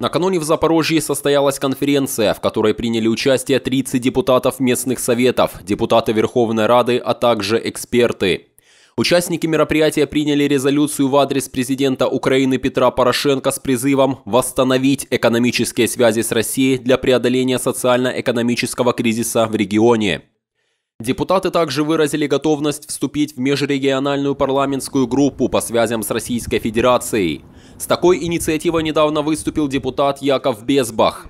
Накануне в Запорожье состоялась конференция, в которой приняли участие 30 депутатов местных советов, депутаты Верховной Рады, а также эксперты. Участники мероприятия приняли резолюцию в адрес президента Украины Петра Порошенко с призывом восстановить экономические связи с Россией для преодоления социально-экономического кризиса в регионе. Депутаты также выразили готовность вступить в межрегиональную парламентскую группу по связям с Российской Федерацией – с такой инициативой недавно выступил депутат Яков Безбах.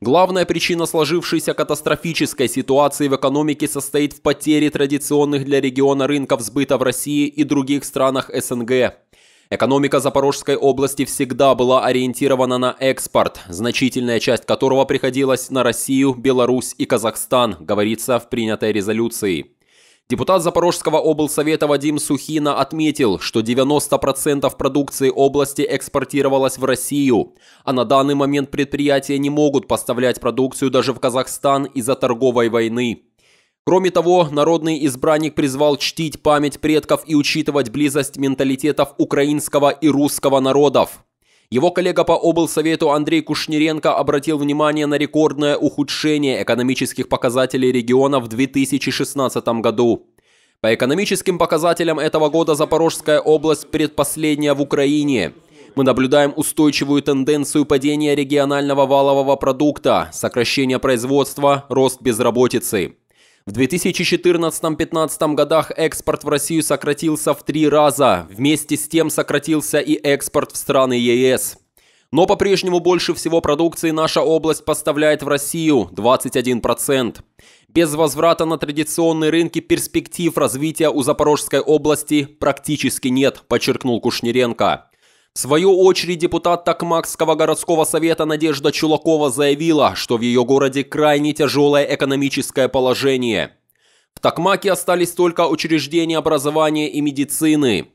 Главная причина сложившейся катастрофической ситуации в экономике состоит в потере традиционных для региона рынков сбыта в России и других странах СНГ. Экономика Запорожской области всегда была ориентирована на экспорт, значительная часть которого приходилась на Россию, Беларусь и Казахстан, говорится в принятой резолюции. Депутат Запорожского облсовета Вадим Сухина отметил, что 90% продукции области экспортировалось в Россию, а на данный момент предприятия не могут поставлять продукцию даже в Казахстан из-за торговой войны. Кроме того, народный избранник призвал чтить память предков и учитывать близость менталитетов украинского и русского народов. Его коллега по облсовету Андрей Кушниренко обратил внимание на рекордное ухудшение экономических показателей региона в 2016 году. По экономическим показателям этого года Запорожская область предпоследняя в Украине – мы наблюдаем устойчивую тенденцию падения регионального валового продукта, сокращение производства, рост безработицы. В 2014-2015 годах экспорт в Россию сократился в три раза. Вместе с тем сократился и экспорт в страны ЕС. Но по-прежнему больше всего продукции наша область поставляет в Россию – 21%. Без возврата на традиционные рынки перспектив развития у Запорожской области практически нет, подчеркнул Кушнеренко. В свою очередь депутат Токмакского городского совета Надежда Чулакова заявила, что в ее городе крайне тяжелое экономическое положение. В Токмаке остались только учреждения образования и медицины.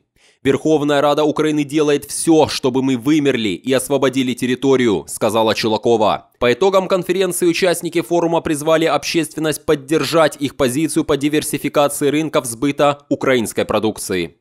«Верховная Рада Украины делает все, чтобы мы вымерли и освободили территорию», – сказала Чулакова. По итогам конференции участники форума призвали общественность поддержать их позицию по диверсификации рынков сбыта украинской продукции.